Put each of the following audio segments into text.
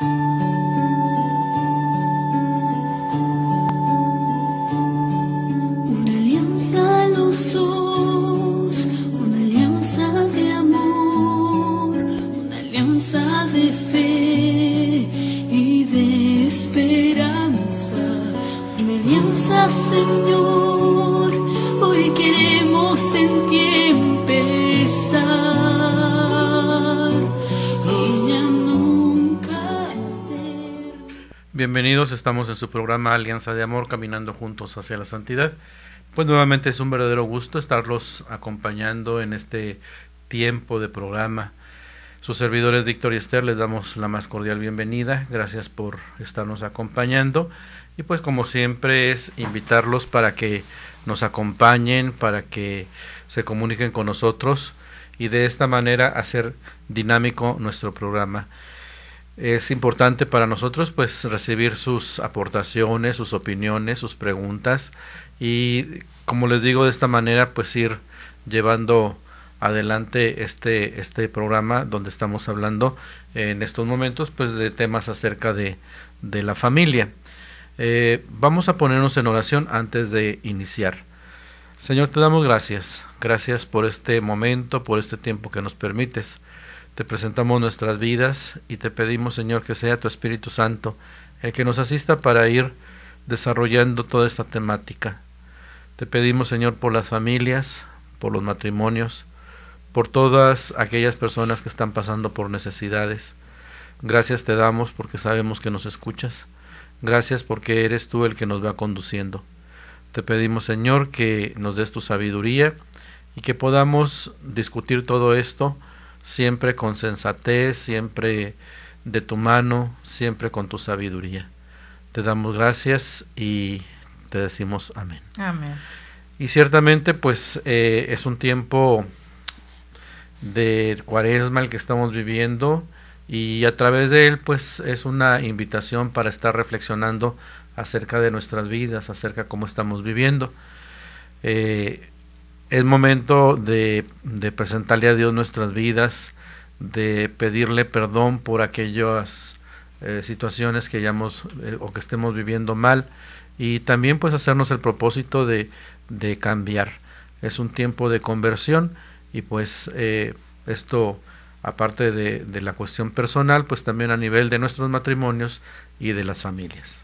Thank you. Estamos en su programa Alianza de Amor, caminando juntos hacia la santidad. Pues nuevamente es un verdadero gusto estarlos acompañando en este tiempo de programa. Sus servidores Víctor y Esther les damos la más cordial bienvenida. Gracias por estarnos acompañando. Y pues como siempre es invitarlos para que nos acompañen, para que se comuniquen con nosotros y de esta manera hacer dinámico nuestro programa. Es importante para nosotros pues recibir sus aportaciones, sus opiniones, sus preguntas y como les digo de esta manera pues ir llevando adelante este, este programa donde estamos hablando en estos momentos pues de temas acerca de, de la familia. Eh, vamos a ponernos en oración antes de iniciar. Señor, te damos gracias. Gracias por este momento, por este tiempo que nos permites. Te presentamos nuestras vidas y te pedimos, Señor, que sea tu Espíritu Santo el que nos asista para ir desarrollando toda esta temática. Te pedimos, Señor, por las familias, por los matrimonios, por todas aquellas personas que están pasando por necesidades. Gracias te damos porque sabemos que nos escuchas. Gracias porque eres tú el que nos va conduciendo. Te pedimos, Señor, que nos des tu sabiduría y que podamos discutir todo esto siempre con sensatez, siempre de tu mano, siempre con tu sabiduría. Te damos gracias y te decimos amén. Amén. Y ciertamente pues eh, es un tiempo de cuaresma el que estamos viviendo y a través de él pues es una invitación para estar reflexionando acerca de nuestras vidas, acerca cómo estamos viviendo. Eh, es momento de, presentarle a Dios nuestras vidas, de pedirle perdón por aquellas eh, situaciones que hayamos eh, o que estemos viviendo mal y también pues hacernos el propósito de, cambiar. Es un tiempo de conversión y pues eh, esto aparte de, de la cuestión personal pues también a nivel de nuestros matrimonios y de las familias.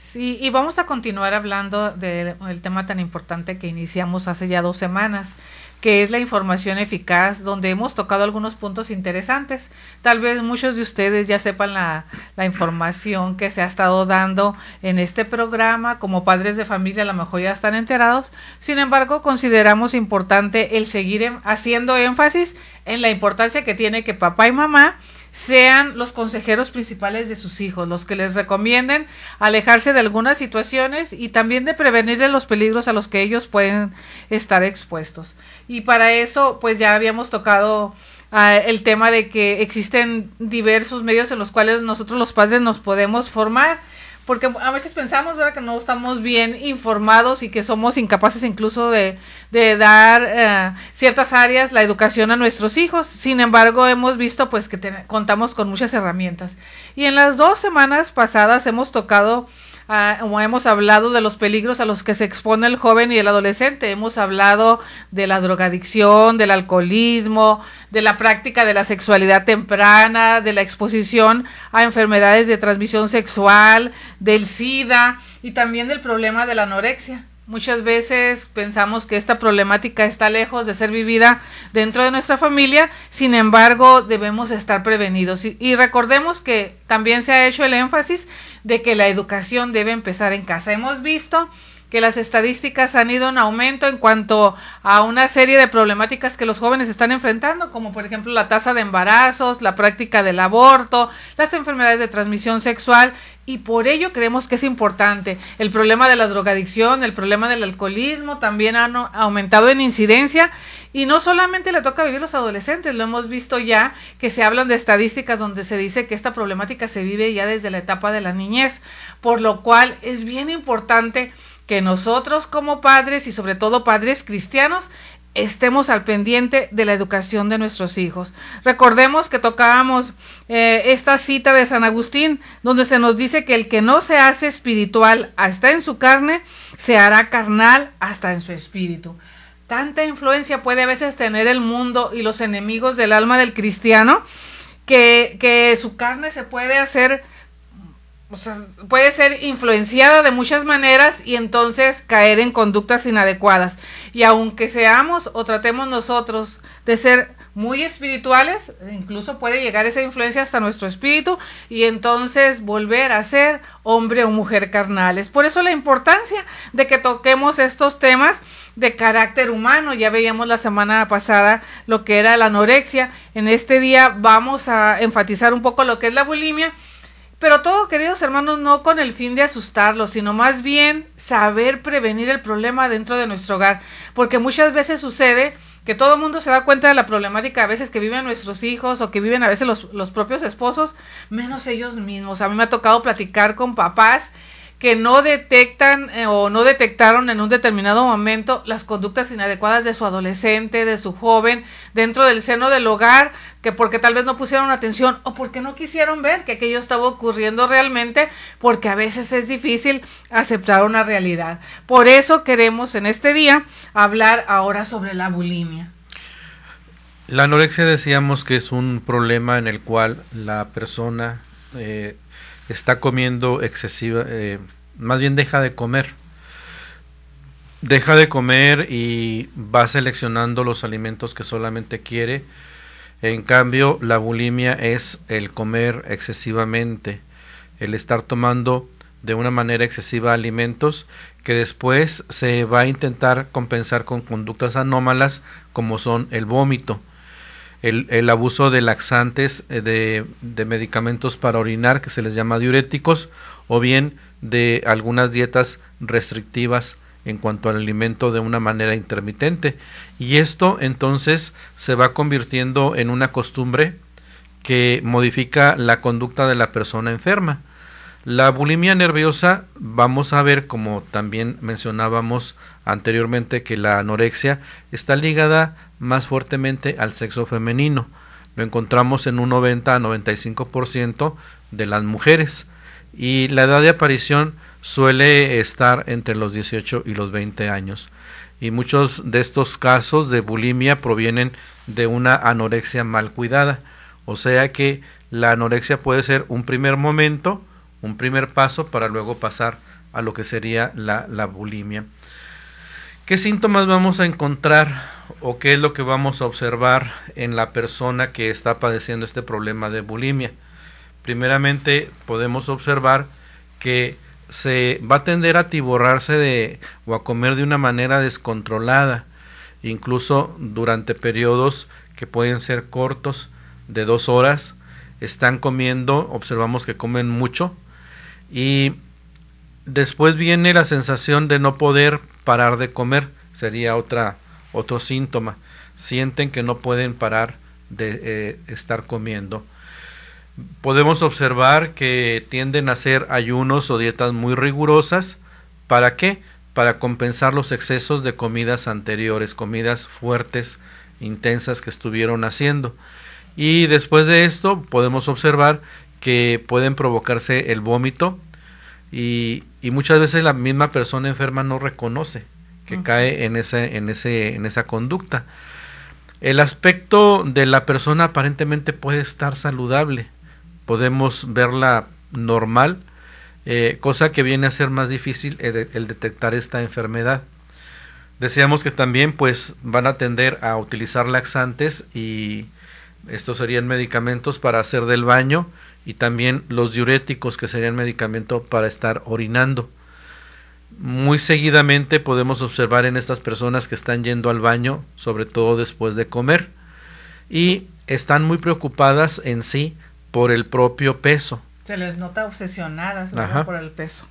Sí, y vamos a continuar hablando del tema tan importante que iniciamos hace ya dos semanas, que es la información eficaz, donde hemos tocado algunos puntos interesantes. Tal vez muchos de ustedes ya sepan la, información que se ha estado dando en este programa, como padres de familia a lo mejor ya están enterados, sin embargo consideramos importante el seguir haciendo énfasis en la importancia que tiene que papá y mamá sean los consejeros principales de sus hijos, los que les recomienden alejarse de algunas situaciones y también de prevenir los peligros a los que ellos pueden estar expuestos. Y para eso, pues ya habíamos tocado ah, el tema de que existen diversos medios en los cuales nosotros los padres nos podemos formar porque a veces pensamos, que no estamos bien informados y que somos incapaces incluso de, de dar eh, ciertas áreas la educación a nuestros hijos. Sin embargo, hemos visto pues que contamos con muchas herramientas. Y en las dos semanas pasadas hemos tocado Ah, como hemos hablado de los peligros a los que se expone el joven y el adolescente, hemos hablado de la drogadicción, del alcoholismo, de la práctica de la sexualidad temprana, de la exposición a enfermedades de transmisión sexual, del SIDA y también del problema de la anorexia. Muchas veces pensamos que esta problemática está lejos de ser vivida dentro de nuestra familia, sin embargo debemos estar prevenidos. Y, recordemos que también se ha hecho el énfasis de que la educación debe empezar en casa. Hemos visto que las estadísticas han ido en aumento en cuanto a una serie de problemáticas que los jóvenes están enfrentando, como por ejemplo la tasa de embarazos, la práctica del aborto, las enfermedades de transmisión sexual y por ello creemos que es importante. El problema de la drogadicción, el problema del alcoholismo también han aumentado en incidencia y no solamente le toca vivir a los adolescentes, lo hemos visto ya que se hablan de estadísticas donde se dice que esta problemática se vive ya desde la etapa de la niñez, por lo cual es bien importante que nosotros como padres y sobre todo padres cristianos estemos al pendiente de la educación de nuestros hijos. Recordemos que tocábamos eh, esta cita de San Agustín, donde se nos dice que el que no se hace espiritual hasta en su carne, se hará carnal hasta en su espíritu. Tanta influencia puede a veces tener el mundo y los enemigos del alma del cristiano que, que su carne se puede hacer puede ser influenciada de muchas maneras y entonces caer en conductas inadecuadas. Y aunque seamos o tratemos nosotros de ser muy espirituales, incluso puede llegar esa influencia hasta nuestro espíritu y entonces volver a ser hombre o mujer carnales. Por eso la importancia de que toquemos estos temas de carácter humano. Ya veíamos la semana pasada lo que era la anorexia. En este día vamos a enfatizar un poco lo que es la bulimia pero todo, queridos hermanos, no con el fin de asustarlos, sino más bien saber prevenir el problema dentro de nuestro hogar. Porque muchas veces sucede que todo el mundo se da cuenta de la problemática a veces que viven nuestros hijos o que viven a veces los, los propios esposos, menos ellos mismos. A mí me ha tocado platicar con papás que no detectan eh, o no detectaron en un determinado momento las conductas inadecuadas de su adolescente, de su joven, dentro del seno del hogar, que porque tal vez no pusieron atención o porque no quisieron ver que aquello estaba ocurriendo realmente, porque a veces es difícil aceptar una realidad. Por eso queremos en este día hablar ahora sobre la bulimia. La anorexia decíamos que es un problema en el cual la persona eh, está comiendo excesiva, eh, más bien deja de comer. Deja de comer y va seleccionando los alimentos que solamente quiere. En cambio, la bulimia es el comer excesivamente, el estar tomando de una manera excesiva alimentos que después se va a intentar compensar con conductas anómalas como son el vómito el, abuso de laxantes, eh, de, medicamentos para orinar, que se les llama diuréticos, o bien de algunas dietas restrictivas en cuanto al alimento de una manera intermitente. Y esto entonces se va convirtiendo en una costumbre que modifica la conducta de la persona enferma. La bulimia nerviosa, vamos a ver, como también mencionábamos anteriormente, que la anorexia está ligada más fuertemente al sexo femenino. Lo encontramos en un 90 a 95% de las mujeres y la edad de aparición suele estar entre los 18 y los 20 años. Y muchos de estos casos de bulimia provienen de una anorexia mal cuidada. O sea que la anorexia puede ser un primer momento, un primer paso para luego pasar a lo que sería la, bulimia. ¿Qué síntomas vamos a encontrar o qué es lo que vamos a observar en la persona que está padeciendo este problema de bulimia? Primeramente podemos observar que se va a tender a atiborrarse de o a comer de una manera descontrolada, incluso durante periodos que pueden ser cortos de dos horas. Están comiendo, observamos que comen mucho, y después viene la sensación de no poder parar de comer, sería otra, otro síntoma. Sienten que no pueden parar de eh, estar comiendo. Podemos observar que tienden a hacer ayunos o dietas muy rigurosas. ¿Para qué? Para compensar los excesos de comidas anteriores, comidas fuertes, intensas que estuvieron haciendo. Y después de esto podemos observar que pueden provocarse el vómito, y, muchas veces la misma persona enferma no reconoce que cae en, en, ese, en esa conducta. El aspecto de la persona aparentemente puede estar saludable. Podemos verla normal, eh, cosa que viene a ser más difícil eh, el, detectar esta enfermedad. decíamos que también pues van a tender a utilizar laxantes y estos serían medicamentos para hacer del baño y también los diuréticos que serían medicamento para estar orinando. Muy seguidamente podemos observar en estas personas que están yendo al baño, sobre todo después de comer, y están muy preocupadas en sí por el propio peso. Se les nota obsesionadas por el peso.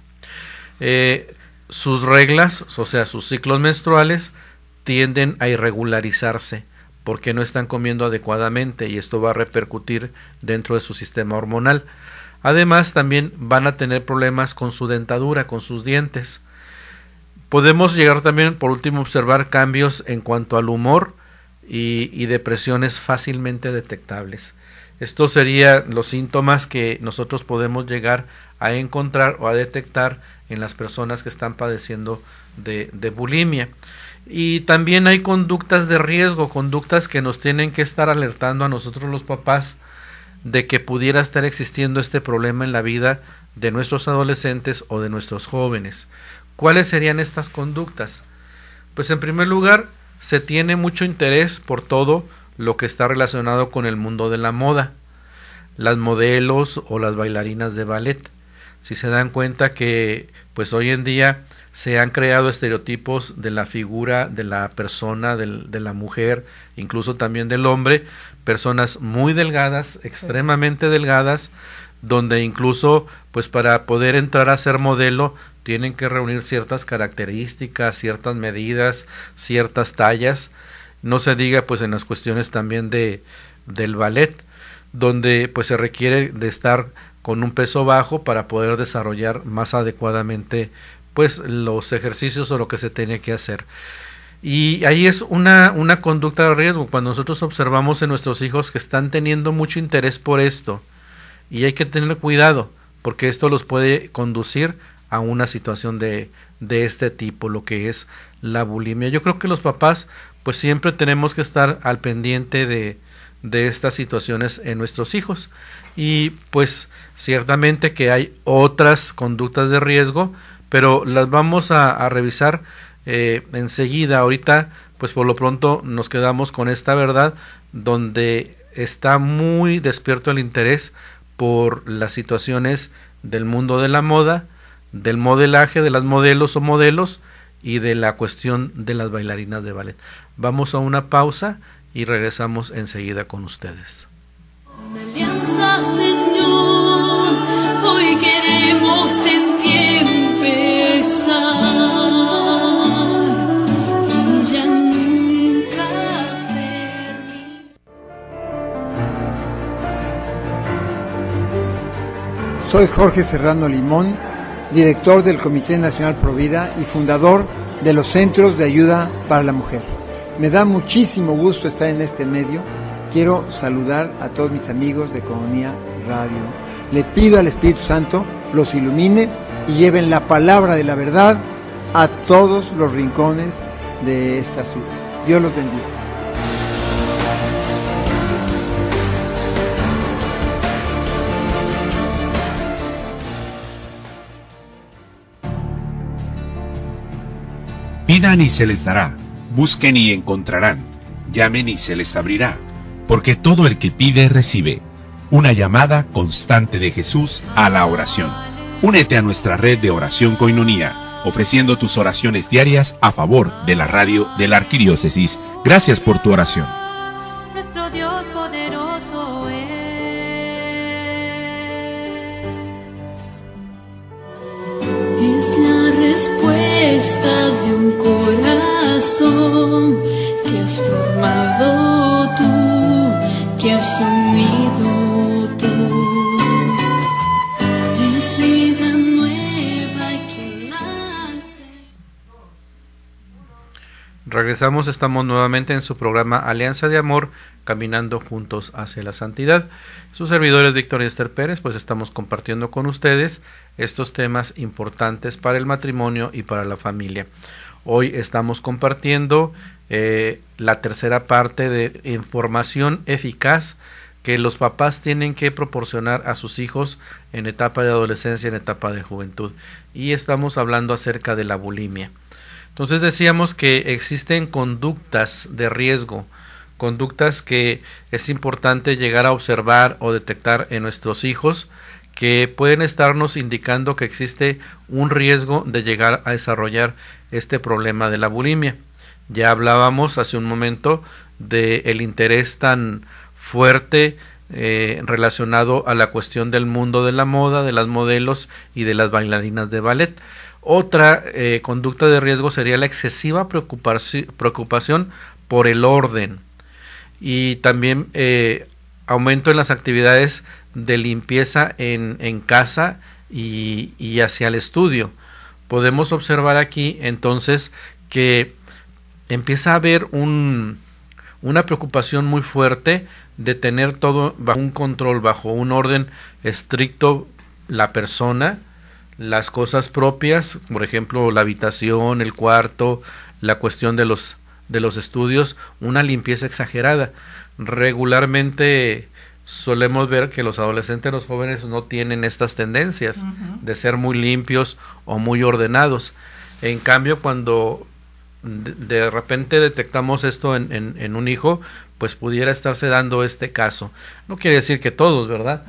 Eh, sus reglas, o sea, sus ciclos menstruales, tienden a irregularizarse porque no están comiendo adecuadamente y esto va a repercutir dentro de su sistema hormonal. Además, también van a tener problemas con su dentadura, con sus dientes. Podemos llegar también, por último, a observar cambios en cuanto al humor y, y depresiones fácilmente detectables. Estos serían los síntomas que nosotros podemos llegar a encontrar o a detectar en las personas que están padeciendo de, de bulimia. Y también hay conductas de riesgo, conductas que nos tienen que estar alertando a nosotros los papás de que pudiera estar existiendo este problema en la vida de nuestros adolescentes o de nuestros jóvenes. ¿Cuáles serían estas conductas? Pues en primer lugar, se tiene mucho interés por todo lo que está relacionado con el mundo de la moda, las modelos o las bailarinas de ballet si se dan cuenta que pues hoy en día se han creado estereotipos de la figura de la persona, de la mujer, incluso también del hombre, personas muy delgadas, extremadamente delgadas, donde incluso pues para poder entrar a ser modelo tienen que reunir ciertas características, ciertas medidas, ciertas tallas, no se diga pues en las cuestiones también de del ballet, donde pues se requiere de estar con un peso bajo para poder desarrollar más adecuadamente pues los ejercicios o lo que se tiene que hacer. Y ahí es una, una conducta de riesgo. Cuando nosotros observamos en nuestros hijos que están teniendo mucho interés por esto, y hay que tener cuidado, porque esto los puede conducir a una situación de, de este tipo, lo que es la bulimia. Yo creo que los papás pues siempre tenemos que estar al pendiente de, de estas situaciones en nuestros hijos. Y pues ciertamente que hay otras conductas de riesgo, pero las vamos a, revisar eh, enseguida. Ahorita, pues por lo pronto nos quedamos con esta verdad donde está muy despierto el interés por las situaciones del mundo de la moda, del modelaje, de las modelos o modelos y de la cuestión de las bailarinas de ballet. Vamos a una pausa y regresamos enseguida con ustedes. Soy Jorge Serrano Limón, director del Comité Nacional Provida y fundador de los Centros de Ayuda para la Mujer. Me da muchísimo gusto estar en este medio. Quiero saludar a todos mis amigos de Economía Radio. Le pido al Espíritu Santo los ilumine y lleven la palabra de la verdad a todos los rincones de esta ciudad. Dios los bendiga. Pidan y se les dará Busquen y encontrarán, llamen y se les abrirá, porque todo el que pide recibe. Una llamada constante de Jesús a la oración. Únete a nuestra red de oración Coinonía, ofreciendo tus oraciones diarias a favor de la radio de la Arquidiócesis. Gracias por tu oración. que has formado tú, que has tú. nueva nace. Regresamos, estamos nuevamente en su programa Alianza de Amor, caminando juntos hacia la santidad. Sus servidores Víctor Esther Pérez, pues estamos compartiendo con ustedes estos temas importantes para el matrimonio y para la familia. Hoy estamos compartiendo eh, la tercera parte de información eficaz que los papás tienen que proporcionar a sus hijos en etapa de adolescencia, en etapa de juventud. Y estamos hablando acerca de la bulimia. Entonces decíamos que existen conductas de riesgo, conductas que es importante llegar a observar o detectar en nuestros hijos que pueden estarnos indicando que existe un riesgo de llegar a desarrollar este problema de la bulimia. Ya hablábamos hace un momento del interés tan fuerte eh, relacionado a la cuestión del mundo de la moda, de las modelos y de las bailarinas de ballet. Otra eh, conducta de riesgo sería la excesiva preocupación por el orden. Y también eh, aumento en las actividades de limpieza en, casa y, y, hacia el estudio. Podemos observar aquí entonces que empieza a haber una preocupación muy fuerte de tener todo bajo un control, bajo un orden estricto la persona, las cosas propias, por ejemplo, la habitación, el cuarto, la cuestión de los de los estudios una limpieza exagerada. Regularmente solemos ver que los adolescentes, los jóvenes no tienen estas tendencias de ser muy limpios o muy ordenados. En cambio, cuando de, repente detectamos esto en, en, un hijo, pues pudiera estarse dando este caso. No quiere decir que todos, ¿verdad?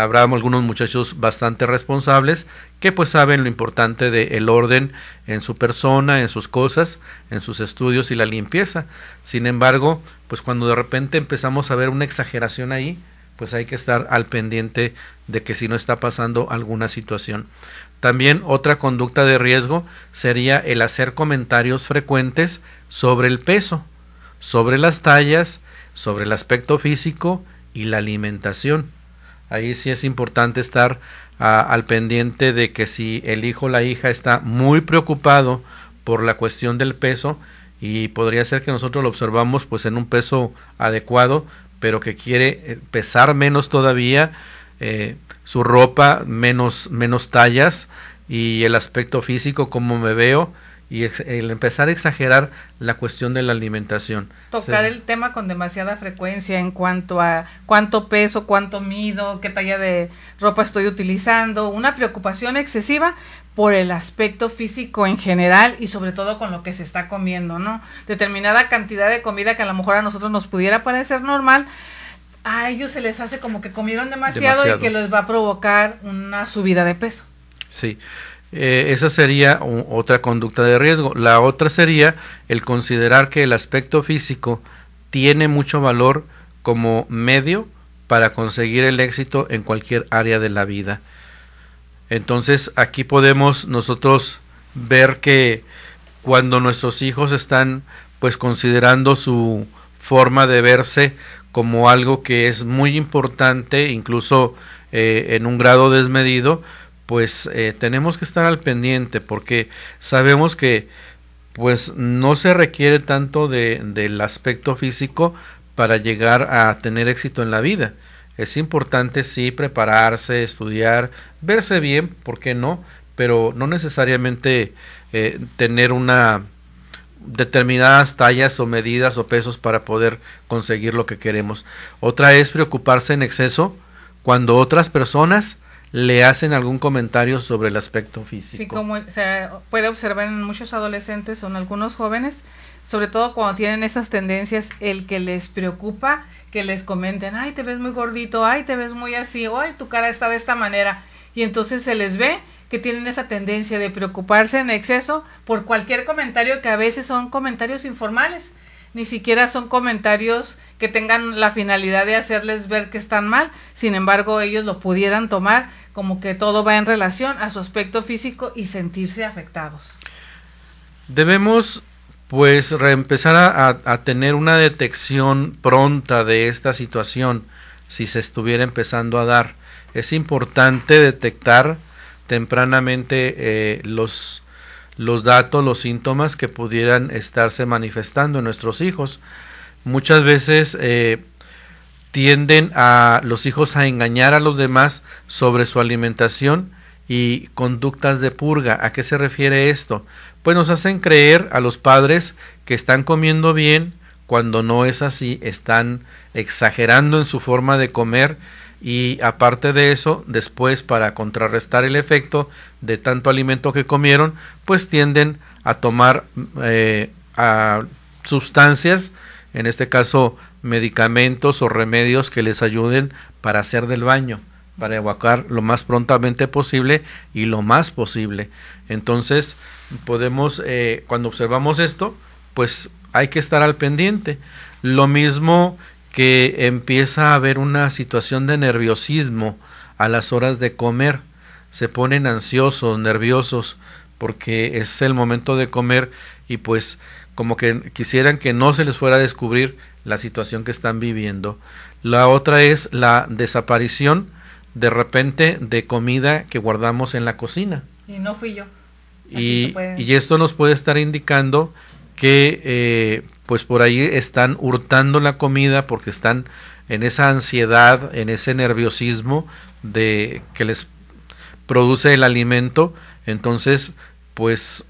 habrá algunos muchachos bastante responsables que pues saben lo importante del orden en su persona, en sus cosas, en sus estudios y la limpieza. Sin embargo, pues cuando de repente empezamos a ver una exageración ahí, pues hay que estar al pendiente de que si no está pasando alguna situación. También otra conducta de riesgo sería el hacer comentarios frecuentes sobre el peso, sobre las tallas, sobre el aspecto físico y la alimentación. Ahí sí es importante estar ah, al pendiente de que si el hijo o la hija está muy preocupado por la cuestión del peso y podría ser que nosotros lo observamos pues en un peso adecuado, pero que quiere eh, pesar menos todavía, eh, su ropa menos, menos tallas y el aspecto físico, como me veo, y el empezar a exagerar la cuestión de la alimentación. Tocar el tema con demasiada frecuencia en cuanto a cuánto peso, cuánto mido, qué talla de ropa estoy utilizando, una preocupación excesiva por el aspecto físico en general y sobre todo con lo que se está comiendo, ¿no? Determinada cantidad de comida que a lo mejor a nosotros nos pudiera parecer normal, a ellos se les hace como que comieron demasiado, demasiado. y que les va a provocar una subida de peso. Sí. Eh, esa sería otra conducta de riesgo. La otra sería el considerar que el aspecto físico tiene mucho valor como medio para conseguir el éxito en cualquier área de la vida. Entonces aquí podemos nosotros ver que cuando nuestros hijos están pues considerando su forma de verse como algo que es muy importante, incluso eh, en un grado desmedido, pues eh, tenemos que estar al pendiente porque sabemos que pues no se requiere tanto de, del aspecto físico para llegar a tener éxito en la vida. Es importante sí prepararse, estudiar, verse bien, ¿por qué no? Pero no necesariamente eh, tener una determinadas tallas o medidas o pesos para poder conseguir lo que queremos. Otra es preocuparse en exceso cuando otras personas le hacen algún comentario sobre el aspecto físico. Sí, como se puede observar en muchos adolescentes o en algunos jóvenes, sobre todo cuando tienen esas tendencias, el que les preocupa que les comenten, ay, te ves muy gordito, ay, te ves muy así, ay, tu cara está de esta manera. Y entonces se les ve que tienen esa tendencia de preocuparse en exceso por cualquier comentario que a veces son comentarios informales, ni siquiera son comentarios que tengan la finalidad de hacerles ver que están mal, sin embargo ellos lo pudieran tomar como que todo va en relación a su aspecto físico y sentirse afectados. Debemos pues empezar a, tener una detección pronta de esta situación si se estuviera empezando a dar. Es importante detectar tempranamente eh, los, los datos, los síntomas que pudieran estarse manifestando en nuestros hijos muchas veces eh, tienden a los hijos a engañar a los demás sobre su alimentación y conductas de purga. ¿A qué se refiere esto? Pues nos hacen creer a los padres que están comiendo bien cuando no es así, están exagerando en su forma de comer y aparte de eso, después para contrarrestar el efecto de tanto alimento que comieron, pues tienden a tomar eh, a sustancias en este caso medicamentos o remedios que les ayuden para hacer del baño, para evacuar lo más prontamente posible y lo más posible. Entonces, podemos, eh, cuando observamos esto, pues hay que estar al pendiente. Lo mismo que empieza a haber una situación de nerviosismo a las horas de comer. Se ponen ansiosos, nerviosos, porque es el momento de comer y pues como que quisieran que no se les fuera a descubrir la situación que están viviendo. La otra es la desaparición de repente de comida que guardamos en la cocina. Y no fui yo. Y, esto nos puede estar indicando que eh, pues por ahí están hurtando la comida porque están en esa ansiedad, en ese nerviosismo de que les produce el alimento. Entonces, pues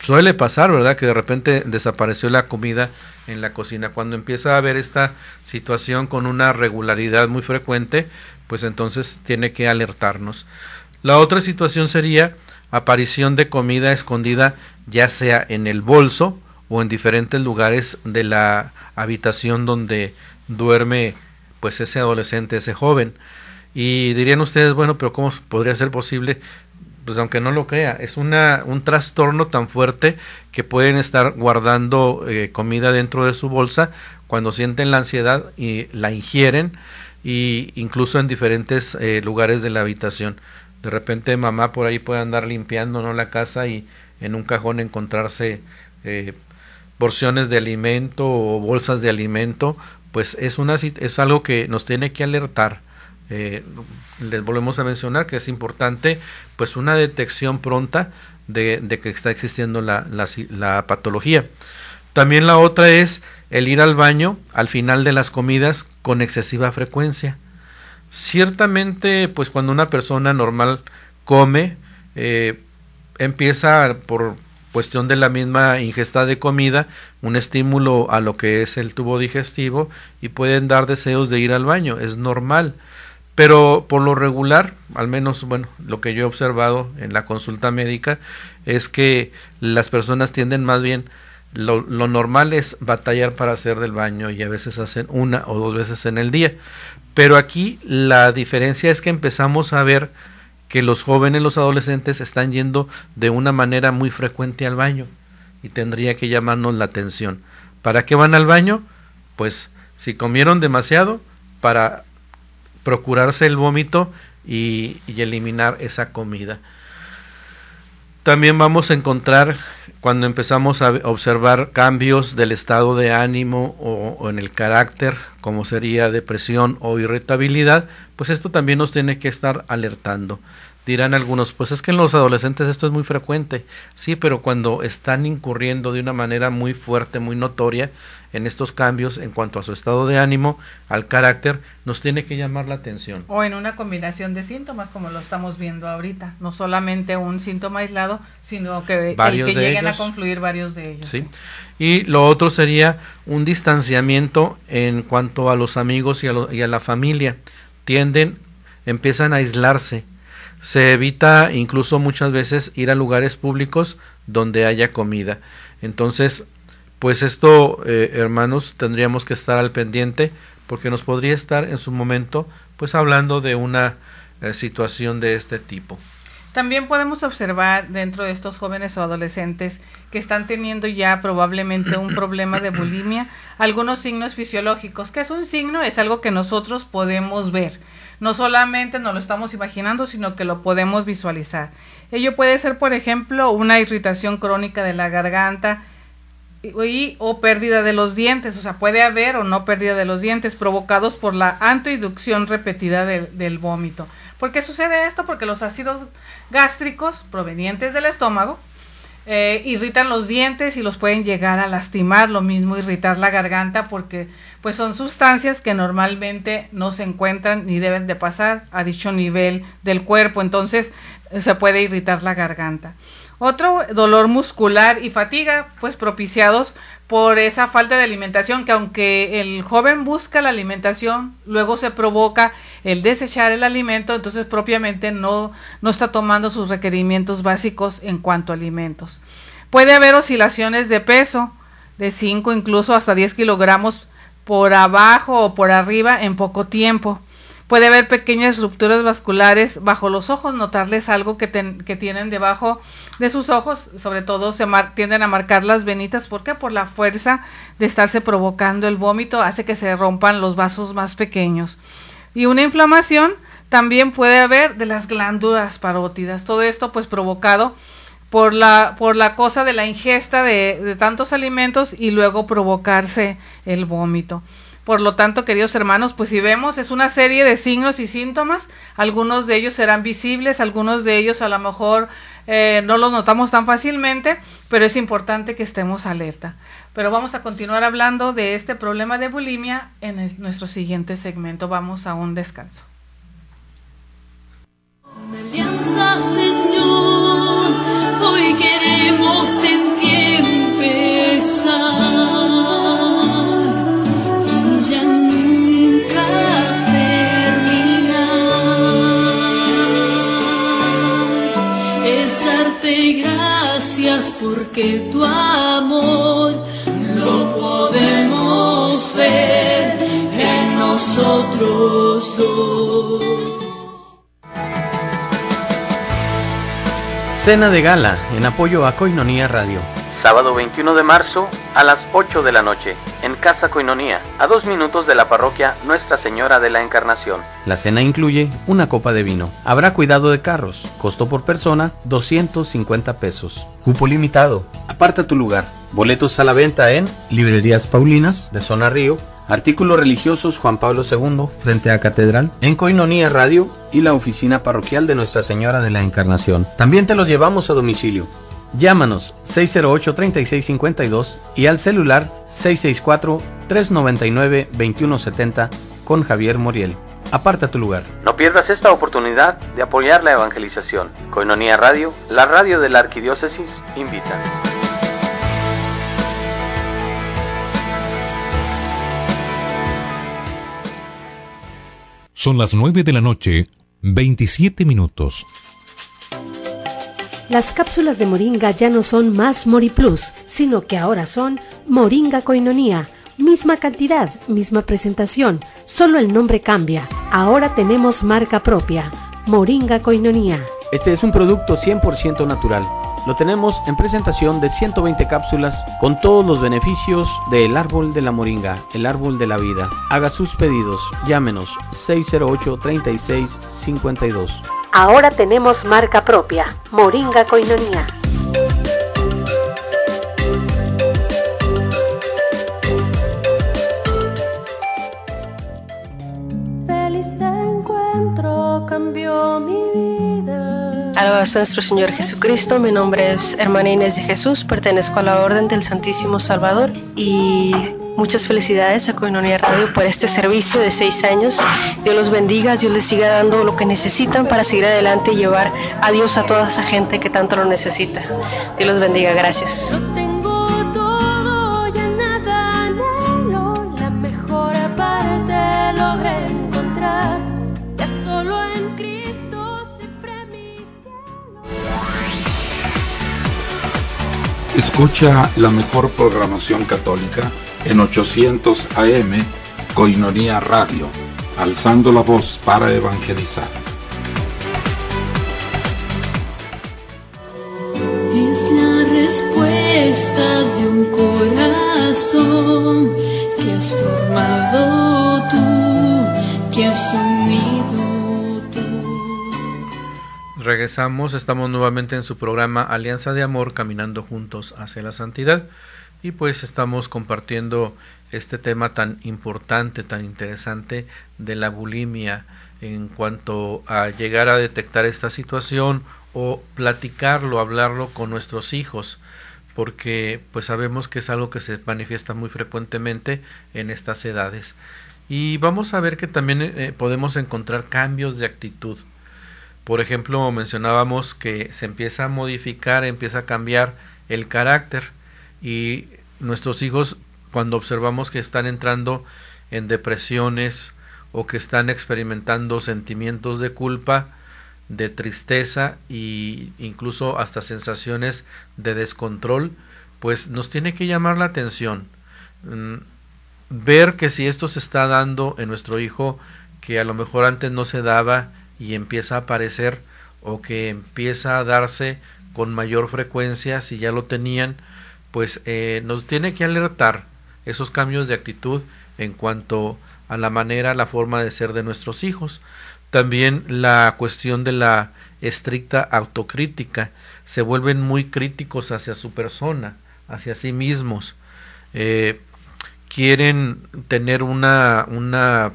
suele pasar, ¿verdad? Que de repente desapareció la comida en la cocina. Cuando empieza a haber esta situación con una regularidad muy frecuente, pues entonces tiene que alertarnos. La otra situación sería aparición de comida escondida ya sea en el bolso o en diferentes lugares de la habitación donde duerme pues ese adolescente, ese joven. Y dirían ustedes, bueno, pero ¿cómo podría ser posible pues aunque no lo crea, es una, un trastorno tan fuerte que pueden estar guardando eh, comida dentro de su bolsa cuando sienten la ansiedad y la ingieren y incluso en diferentes eh, lugares de la habitación. De repente mamá por ahí puede andar limpiando ¿no? la casa y en un cajón encontrarse eh, porciones de alimento o bolsas de alimento, pues es, una, es algo que nos tiene que alertar eh, les volvemos a mencionar que es importante pues una detección pronta de, que está existiendo la, patología. También la otra es el ir al baño al final de las comidas con excesiva frecuencia. Ciertamente, pues cuando una persona normal come, eh, empieza por cuestión de la misma ingesta de comida, un estímulo a lo que es el tubo digestivo y pueden dar deseos de ir al baño, es normal pero por lo regular, al menos bueno, lo que yo he observado en la consulta médica es que las personas tienden más bien lo, lo normal es batallar para hacer del baño y a veces hacen una o dos veces en el día. Pero aquí la diferencia es que empezamos a ver que los jóvenes, los adolescentes están yendo de una manera muy frecuente al baño y tendría que llamarnos la atención. ¿Para qué van al baño? Pues si comieron demasiado, para procurarse el vómito y, eliminar esa comida. También vamos a encontrar cuando empezamos a observar cambios del estado de ánimo o, en el carácter, como sería depresión o irritabilidad, pues esto también nos tiene que estar alertando. Dirán algunos, pues es que en los adolescentes esto es muy frecuente. Sí, pero cuando están incurriendo de una manera muy fuerte, muy notoria en estos cambios en cuanto a su estado de ánimo, al carácter, nos tiene que llamar la atención. O en una combinación de síntomas como lo estamos viendo ahorita, no solamente un síntoma aislado, sino que, lleguen a confluir varios de ellos. Y lo otro sería un distanciamiento en cuanto a los amigos y a, y a la familia. Tienden, empiezan a aislarse se evita incluso muchas veces ir a lugares públicos donde haya comida. Entonces, pues esto, eh, hermanos, tendríamos que estar al pendiente porque nos podría estar en su momento, pues hablando de una eh, situación de este tipo. También podemos observar dentro de estos jóvenes o adolescentes que están teniendo ya probablemente un problema de bulimia, algunos signos fisiológicos. que es un signo? Es algo que nosotros podemos ver. No solamente nos lo estamos imaginando, sino que lo podemos visualizar. Ello puede ser, por ejemplo, una irritación crónica de la garganta o pérdida de los dientes, o sea, puede haber o no pérdida de los dientes provocados por la antoinducción repetida del vómito. ¿Por qué sucede esto? Porque los ácidos gástricos provenientes del estómago eh, irritan los dientes y los pueden llegar a lastimar, lo mismo irritar la garganta porque pues son sustancias que normalmente no se encuentran ni deben de pasar a dicho nivel del cuerpo, entonces eh, se puede irritar la garganta. Otro, dolor muscular y fatiga, pues propiciados por esa falta de alimentación, que aunque el joven busca la alimentación, luego se provoca el desechar el alimento, entonces propiamente no, no está tomando sus requerimientos básicos en cuanto a alimentos. Puede haber oscilaciones de peso, de 5 incluso hasta 10 kilogramos por abajo o por arriba en poco tiempo. Puede haber pequeñas rupturas vasculares bajo los ojos, notarles algo que, tienen debajo de sus ojos, sobre todo se tienden a marcar las venitas, ¿por qué? Por la fuerza de estarse provocando el vómito, hace que se rompan los vasos más pequeños. Y una inflamación también puede haber de las glándulas parótidas, todo esto pues provocado por la, por la cosa de la ingesta de tantos alimentos y luego provocarse el vómito. Por lo tanto, queridos hermanos, pues si vemos, es una serie de signos y síntomas. Algunos de ellos serán visibles, algunos de ellos a lo mejor eh, no los notamos tan fácilmente, pero es importante que estemos alerta. Pero vamos a continuar hablando de este problema de bulimia en nuestro siguiente segmento. Vamos a un descanso. gracias porque tu amor lo podemos ver en nosotros Cena de gala en apoyo a Coinonía Radio sábado 21 de marzo a las 8 de la noche, en Casa Coinonía, a dos minutos de la parroquia Nuestra Señora de la Encarnación. La cena incluye una copa de vino. Habrá cuidado de carros, costo por persona 250 pesos. Cupo limitado. Aparta tu lugar. Boletos a la venta en Librerías Paulinas de Zona Río Artículos religiosos Juan Pablo II frente a Catedral, en Coinonía Radio y la oficina parroquial de Nuestra Señora de la Encarnación. También te los llevamos a domicilio. Llámanos 608-3652 y al celular 664-399-2170 con Javier Moriel. Aparta tu lugar. No pierdas esta oportunidad de apoyar la evangelización. Coinonía Radio, la radio de la Arquidiócesis, invita. Son las 9 de la noche, 27 minutos. Las cápsulas de Moringa ya no son más Mori Plus, sino que ahora son Moringa Coinonía. Misma cantidad, misma presentación, solo el nombre cambia. Ahora tenemos marca propia, Moringa Coinonía. Este es un producto 100% natural. Lo tenemos en presentación de 120 cápsulas con todos los beneficios del árbol de la moringa, el árbol de la vida. Haga sus pedidos, llámenos 608 36 Ahora tenemos marca propia, Moringa Coinonía. Feliz encuentro cambió mi vida. a nuestro Señor Jesucristo. Mi nombre es Hermana Inés de Jesús. Pertenezco a la Orden del Santísimo Salvador y Muchas felicidades a Coinonia Radio por este servicio de seis años. Dios los bendiga, Dios les siga dando lo que necesitan para seguir adelante y llevar a Dios a toda esa gente que tanto lo necesita. Dios los bendiga, gracias. Escucha la mejor programación católica en 800 AM Coinonía Radio, alzando la voz para evangelizar. Regresamos, estamos nuevamente en su programa Alianza de Amor, caminando juntos hacia la santidad. Y pues estamos compartiendo este tema tan importante, tan interesante de la bulimia en cuanto a llegar a detectar esta situación o platicarlo, hablarlo con nuestros hijos, porque pues sabemos que es algo que se manifiesta muy frecuentemente en estas edades. Y vamos a ver que también eh, podemos encontrar cambios de actitud por ejemplo, mencionábamos que se empieza a modificar, empieza a cambiar el carácter y nuestros hijos cuando observamos que están entrando en depresiones o que están experimentando sentimientos de culpa, de tristeza e incluso hasta sensaciones de descontrol, pues nos tiene que llamar la atención. Mm, ver que si esto se está dando en nuestro hijo, que a lo mejor antes no se daba y empieza a aparecer o que empieza a darse con mayor frecuencia si ya lo tenían, pues eh, nos tiene que alertar esos cambios de actitud en cuanto a la manera, la forma de ser de nuestros hijos. También la cuestión de la estricta autocrítica. Se vuelven muy críticos hacia su persona, hacia sí mismos. Eh, quieren tener una, una,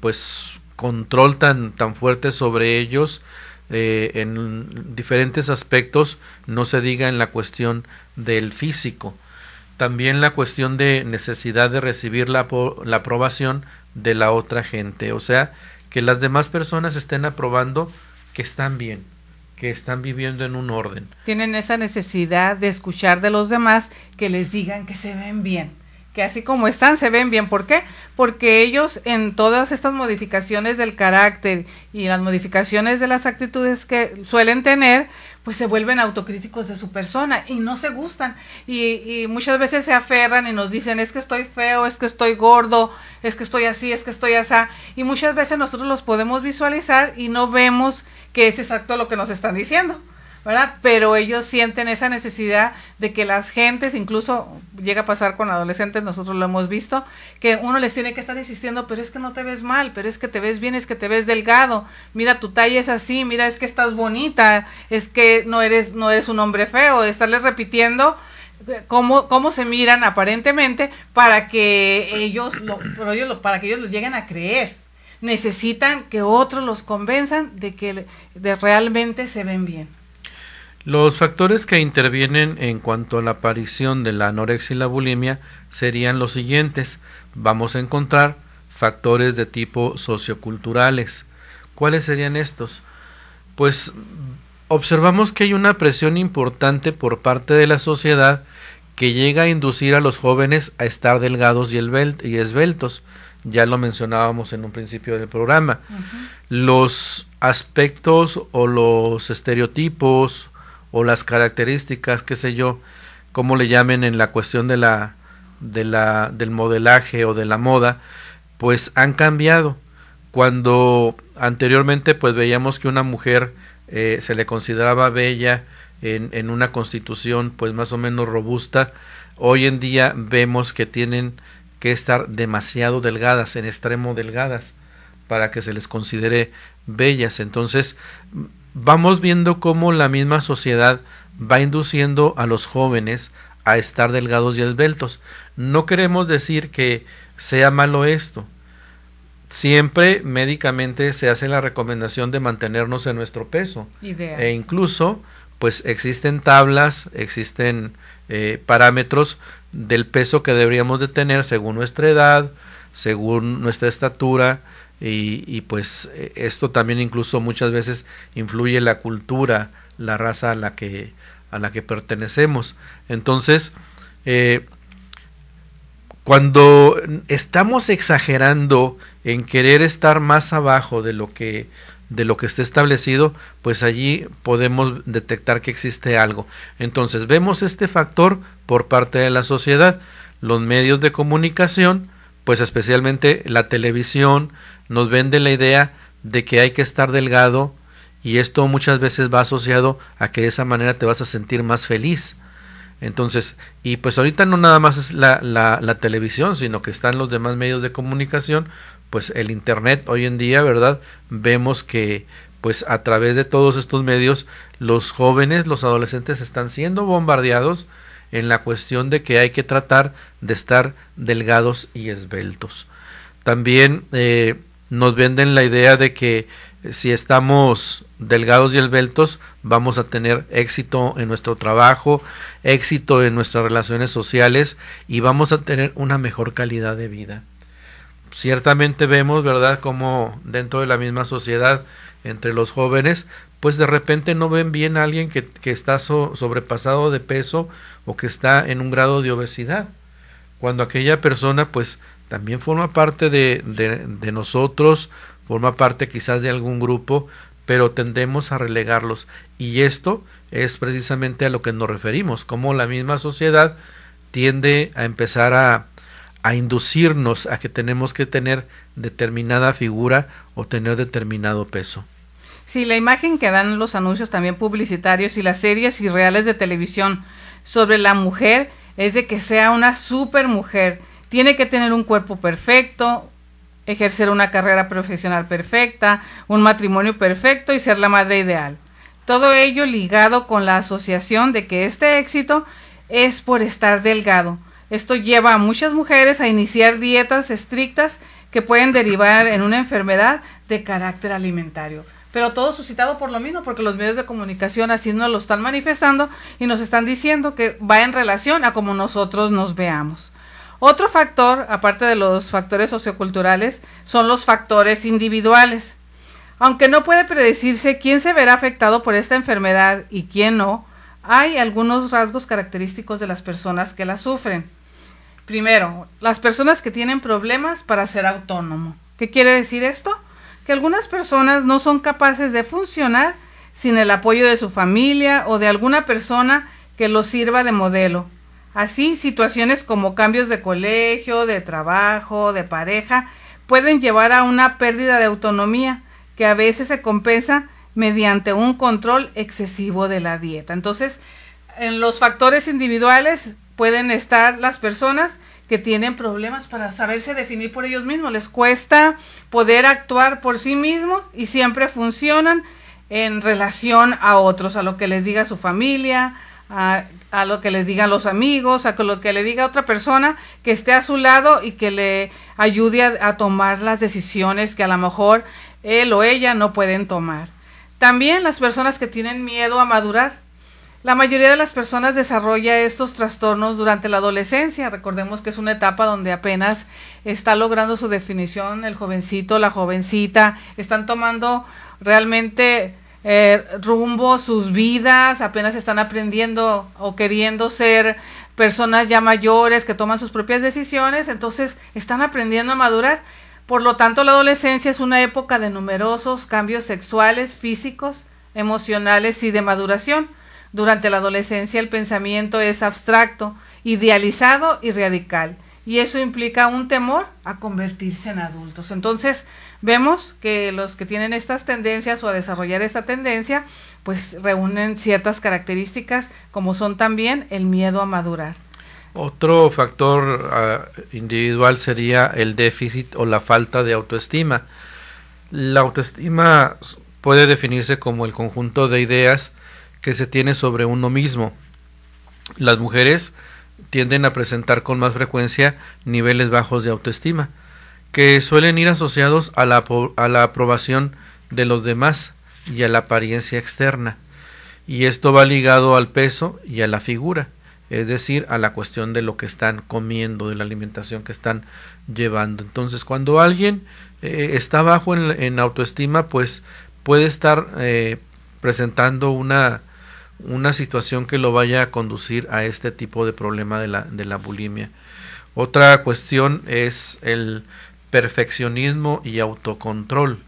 pues, control tan, tan fuerte sobre ellos eh, en diferentes aspectos, no se diga en la cuestión del físico. También la cuestión de necesidad de recibir la, la aprobación de la otra gente, o sea, que las demás personas estén aprobando que están bien, que están viviendo en un orden. Tienen esa necesidad de escuchar de los demás que les digan que se ven bien que así como están se ven bien. ¿Por qué? Porque ellos en todas estas modificaciones del carácter y las modificaciones de las actitudes que suelen tener, pues se vuelven autocríticos de su persona y no se gustan. Y, muchas veces se aferran y nos dicen, es que estoy feo, es que estoy gordo, es que estoy así, es que estoy asá. Y muchas veces nosotros los podemos visualizar y no vemos que es exacto lo que nos están diciendo. Pero ellos sienten esa necesidad de que las gentes, incluso llega a pasar con adolescentes, nosotros lo hemos visto, que uno les tiene que estar insistiendo, pero es que no te ves mal, pero es que te ves bien, es que te ves delgado, mira tu talla es así, mira es que estás bonita, es que no eres, no eres un hombre feo, estarles repitiendo eh, cómo, cómo se miran aparentemente para que ellos lo, para, que ellos lo lleguen a creer. Necesitan que otros los convenzan de que realmente se ven bien. Los factores que intervienen en cuanto a la aparición de la anorexia y la bulimia serían los siguientes. Vamos a encontrar factores de tipo socioculturales. ¿Cuáles serían estos? Pues observamos que hay una presión importante por parte de la sociedad que llega a inducir a los jóvenes a estar delgados y, esbeltos. Ya lo mencionábamos en un principio del programa. Los aspectos o los estereotipos o las características, qué sé yo, como le llamen en la cuestión de la, de la, del modelaje o de la moda, pues han cambiado. Cuando anteriormente pues veíamos que una mujer eh, se le consideraba bella en, en, una constitución pues más o menos robusta, hoy en día vemos que tienen que estar demasiado delgadas, en extremo delgadas, para que se les considere bellas. Entonces, vamos viendo cómo la misma sociedad va induciendo a los jóvenes a estar delgados y esbeltos. No queremos decir que sea malo esto. Siempre médicamente se hace la recomendación de mantenernos en nuestro peso. E incluso, pues existen tablas, existen eh, parámetros del peso que deberíamos de tener según nuestra edad, según nuestra estatura, y, y, pues eh, esto también incluso muchas veces influye la cultura, la raza a la que, a la que pertenecemos. Entonces, eh, cuando estamos exagerando en querer estar más abajo de lo que de lo que esté establecido, pues allí podemos detectar que existe algo. Entonces vemos este factor por parte de la sociedad, los medios de comunicación, pues especialmente la televisión, nos vende la idea de que hay que estar delgado y esto muchas veces va asociado a que de esa manera te vas a sentir más feliz. Entonces, y pues ahorita no nada más es la, la, televisión, sino que están los demás medios de comunicación, pues el Internet hoy en día, ¿verdad? Vemos que pues a través de todos estos medios los jóvenes, los adolescentes están siendo bombardeados en la cuestión de que hay que tratar de estar delgados y esbeltos. También eh, nos venden la idea de que eh, si estamos delgados y esbeltos, vamos a tener éxito en nuestro trabajo, éxito en nuestras relaciones sociales y vamos a tener una mejor calidad de vida. Ciertamente vemos, ¿verdad?, como dentro de la misma sociedad, entre los jóvenes, pues de repente no ven bien a alguien que, que está sobrepasado de peso o que está en un grado de obesidad. Cuando aquella persona pues también forma parte de, de, nosotros, forma parte quizás de algún grupo, pero tendemos a relegarlos. Y esto es precisamente a lo que nos referimos, como la misma sociedad tiende a empezar a, a inducirnos a que tenemos que tener determinada figura o tener determinado peso. Sí, la imagen que dan los anuncios también publicitarios y las series y reales de televisión sobre la mujer es de que sea una super mujer tiene que tener un cuerpo perfecto, ejercer una carrera profesional perfecta, un matrimonio perfecto y ser la madre ideal. Todo ello ligado con la asociación de que este éxito es por estar delgado. Esto lleva a muchas mujeres a iniciar dietas estrictas que pueden derivar en una enfermedad de carácter alimentario. Pero todo suscitado por lo mismo, porque los medios de comunicación así nos lo están manifestando y nos están diciendo que va en relación a cómo nosotros nos veamos. Otro factor, aparte de los factores socioculturales, son los factores individuales. Aunque no puede predecirse quién se verá afectado por esta enfermedad y quién no, hay algunos rasgos característicos de las personas que la sufren. Primero, las personas que tienen problemas para ser autónomo. ¿Qué quiere decir esto? Que algunas personas no son capaces de funcionar sin el apoyo de su familia o de alguna persona que los sirva de modelo. Así, situaciones como cambios de colegio, de trabajo, de pareja, pueden llevar a una pérdida de autonomía que a veces se compensa mediante un control excesivo de la dieta. Entonces, en los factores individuales pueden estar las personas que tienen problemas para saberse definir por ellos mismos, les cuesta poder actuar por sí mismos y siempre funcionan en relación a otros, a lo que les diga su familia, a a lo que le digan los amigos, a lo que le diga otra persona que esté a su lado y que le ayude a, a tomar las decisiones que a lo mejor él o ella no pueden tomar. También las personas que tienen miedo a madurar. La mayoría de las personas desarrolla estos trastornos durante la adolescencia. Recordemos que es una etapa donde apenas está logrando su definición el jovencito, la jovencita, están tomando realmente eh, rumbo, sus vidas, apenas están aprendiendo o queriendo ser personas ya mayores que toman sus propias decisiones, entonces están aprendiendo a madurar. Por lo tanto, la adolescencia es una época de numerosos cambios sexuales, físicos, emocionales y de maduración. Durante la adolescencia el pensamiento es abstracto, idealizado y radical. Y eso implica un temor a convertirse en adultos. Entonces, vemos que los que tienen estas tendencias o a desarrollar esta tendencia, pues reúnen ciertas características como son también el miedo a madurar. Otro factor ah, individual sería el déficit o la falta de autoestima. La autoestima puede definirse como el conjunto de ideas que se tiene sobre uno mismo. Las mujeres tienden a presentar con más frecuencia niveles bajos de autoestima que suelen ir asociados a la, a la aprobación de los demás y a la apariencia externa. Y esto va ligado al peso y a la figura, es decir, a la cuestión de lo que están comiendo, de la alimentación que están llevando. Entonces, cuando alguien eh, está bajo en, autoestima, pues puede estar eh, presentando una, una situación que lo vaya a conducir a este tipo de problema de la, de la bulimia. Otra cuestión es el, perfeccionismo y autocontrol.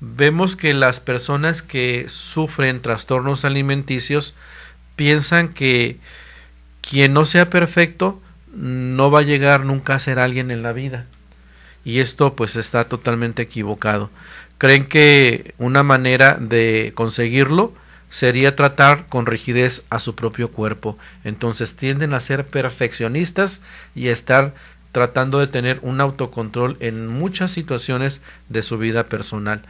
Vemos que las personas que sufren trastornos alimenticios piensan que quien no sea perfecto no va a llegar nunca a ser alguien en la vida. Y esto pues está totalmente equivocado. Creen que una manera de conseguirlo sería tratar con rigidez a su propio cuerpo. Entonces tienden a ser perfeccionistas y estar tratando de tener un autocontrol en muchas situaciones de su vida personal.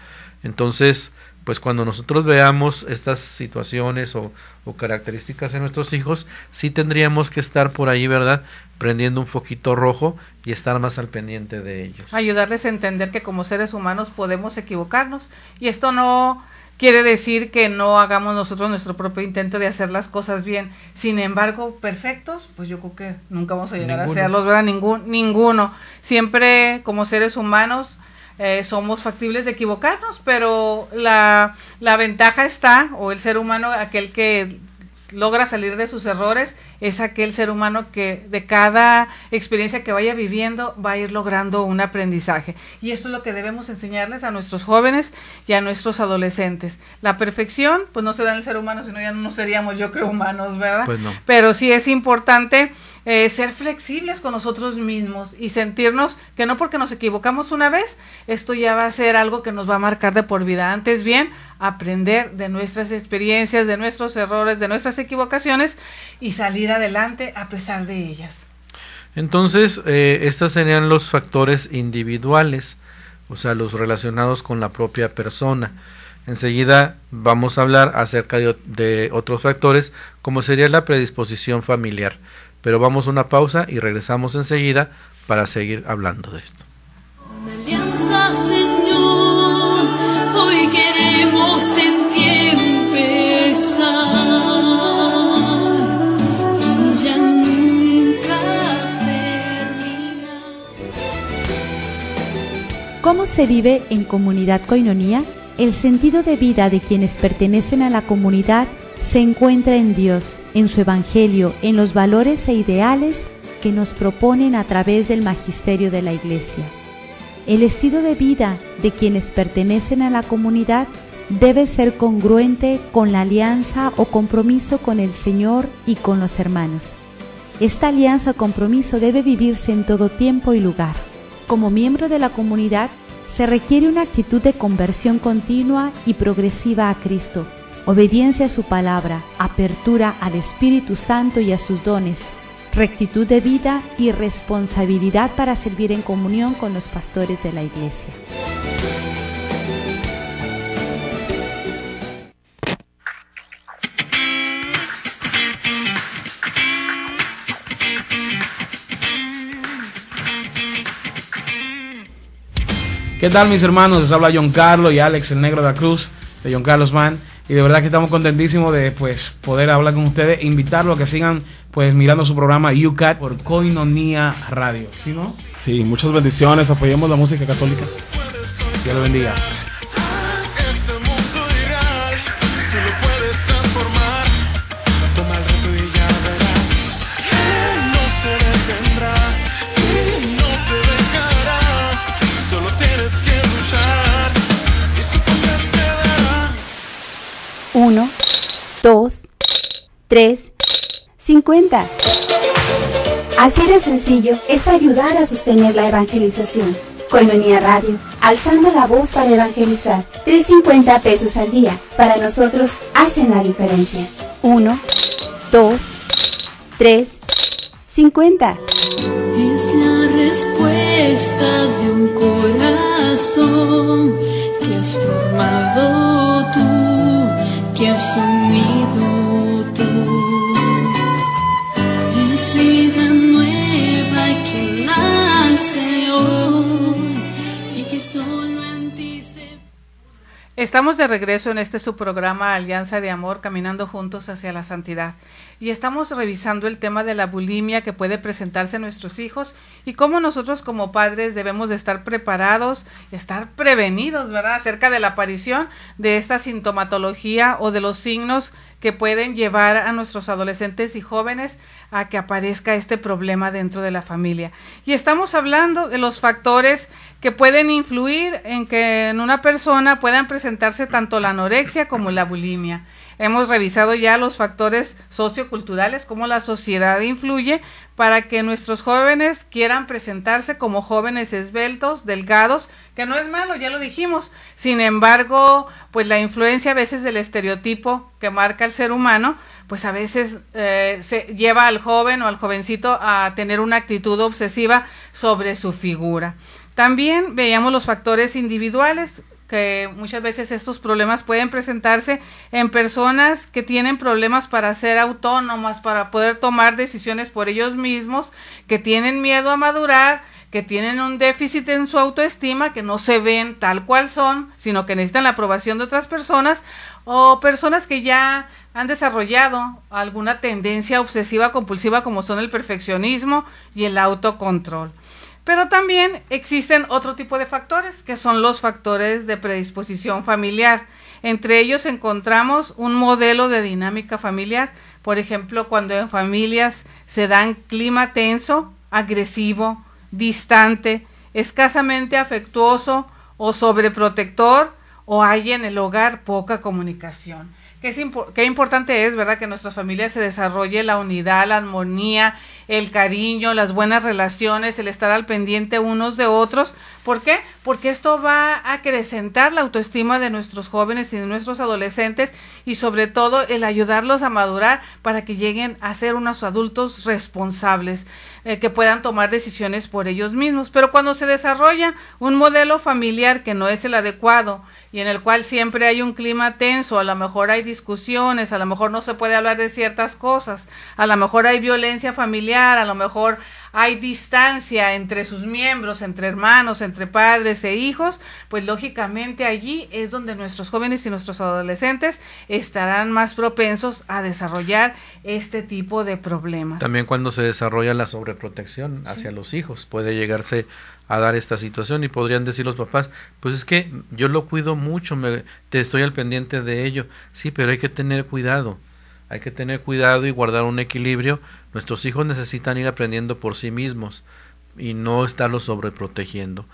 Entonces, pues cuando nosotros veamos estas situaciones o, características en nuestros hijos, sí tendríamos que estar por ahí, ¿verdad? Prendiendo un foquito rojo y estar más al pendiente de ellos. Ayudarles a entender que como seres humanos podemos equivocarnos y esto no quiere decir que no hagamos nosotros nuestro propio intento de hacer las cosas bien. Sin embargo, perfectos, pues yo creo que nunca vamos a llegar a serlos, ¿verdad? Ningún, ninguno. Siempre como seres humanos eh, somos factibles de equivocarnos, pero la, la ventaja está, o el ser humano, aquel que logra salir de sus errores es aquel ser humano que de cada experiencia que vaya viviendo va a ir logrando un aprendizaje. Y esto es lo que debemos enseñarles a nuestros jóvenes y a nuestros adolescentes. La perfección, pues no se da en el ser humano, sino ya no seríamos, yo creo, humanos, ¿verdad? Pues Pero sí es importante eh, ser flexibles con nosotros mismos y sentirnos que no porque nos equivocamos una vez, esto ya va a ser algo que nos va a marcar de por vida. Antes bien, aprender de nuestras experiencias, de nuestros errores, de nuestras equivocaciones y salir adelante a pesar de ellas. Entonces, eh, estos serían los factores individuales, o sea, los relacionados con la propia persona. Enseguida vamos a hablar acerca de, de otros factores, como sería la predisposición familiar. Pero vamos a una pausa y regresamos enseguida para seguir hablando de esto. ¿Cómo se vive en comunidad coinonía? El sentido de vida de quienes pertenecen a la comunidad se encuentra en Dios, en su Evangelio, en los valores e ideales que nos proponen a través del magisterio de la Iglesia. El estilo de vida de quienes pertenecen a la comunidad debe ser congruente con la alianza o compromiso con el Señor y con los hermanos. Esta alianza o compromiso debe vivirse en todo tiempo y lugar como miembro de la comunidad, se requiere una actitud de conversión continua y progresiva a Cristo, obediencia a su palabra, apertura al Espíritu Santo y a sus dones, rectitud de vida y responsabilidad para servir en comunión con los pastores de la Iglesia. ¿Qué tal mis hermanos? Les habla John Carlos y Alex, el negro de la cruz, de John Carlos Man. Y de verdad que estamos contentísimos de pues, poder hablar con ustedes, invitarlos a que sigan pues mirando su programa UCAT por Coinonía Radio. ¿Sí no? Sí, muchas bendiciones, apoyemos la música católica. Dios lo bendiga. 3, 50. Así de sencillo es ayudar a sostener la evangelización. Colonía Radio, alzando la voz para evangelizar. 3.50 pesos al día, para nosotros hacen la diferencia. 1, 2, 3, 50. Es la respuesta de un corazón Estamos de regreso en este su programa Alianza de Amor, caminando juntos hacia la santidad y estamos revisando el tema de la bulimia que puede presentarse a nuestros hijos y cómo nosotros como padres debemos de estar preparados, estar prevenidos, ¿verdad?, acerca de la aparición de esta sintomatología o de los signos que pueden llevar a nuestros adolescentes y jóvenes a que aparezca este problema dentro de la familia. Y estamos hablando de los factores que pueden influir en que en una persona puedan presentarse tanto la anorexia como la bulimia. Hemos revisado ya los factores socioculturales, cómo la sociedad influye para que nuestros jóvenes quieran presentarse como jóvenes esbeltos, delgados, que no es malo, ya lo dijimos. Sin embargo, pues la influencia a veces del estereotipo que marca el ser humano, pues a veces eh, se lleva al joven o al jovencito a tener una actitud obsesiva sobre su figura. También veíamos los factores individuales, que muchas veces estos problemas pueden presentarse en personas que tienen problemas para ser autónomas, para poder tomar decisiones por ellos mismos, que tienen miedo a madurar, que tienen un déficit en su autoestima, que no se ven tal cual son, sino que necesitan la aprobación de otras personas, o personas que ya han desarrollado alguna tendencia obsesiva compulsiva como son el perfeccionismo y el autocontrol. Pero también existen otro tipo de factores, que son los factores de predisposición familiar. Entre ellos encontramos un modelo de dinámica familiar. Por ejemplo, cuando en familias se dan clima tenso, agresivo, distante, escasamente afectuoso o sobreprotector, o hay en el hogar poca comunicación. Qué, importante es, ¿verdad? Que en nuestras familias se desarrolle la unidad, la armonía, el cariño, las buenas relaciones, el estar al pendiente unos de otros. ¿Por qué? Porque esto va a acrecentar la autoestima de nuestros jóvenes y de nuestros adolescentes y sobre todo el ayudarlos a madurar para que lleguen a ser unos adultos responsables. Eh, que puedan tomar decisiones por ellos mismos. Pero cuando se desarrolla un modelo familiar que no es el adecuado y en el cual siempre hay un clima tenso, a lo mejor hay discusiones, a lo mejor no se puede hablar de ciertas cosas, a lo mejor hay violencia familiar, a lo mejor hay distancia entre sus miembros, entre hermanos, entre padres e hijos, pues lógicamente allí es donde nuestros jóvenes y nuestros adolescentes estarán más propensos a desarrollar este tipo de problemas. También cuando se desarrolla la sobreprotección hacia los hijos, puede llegarse a dar esta situación y podrían decir los papás, pues es que yo lo cuido mucho, me, te estoy al pendiente de ello, sí, pero hay que tener cuidado, hay que tener cuidado y guardar un equilibrio Nuestros hijos necesitan ir aprendiendo por sí mismos y no estarlos sobreprotegiendo.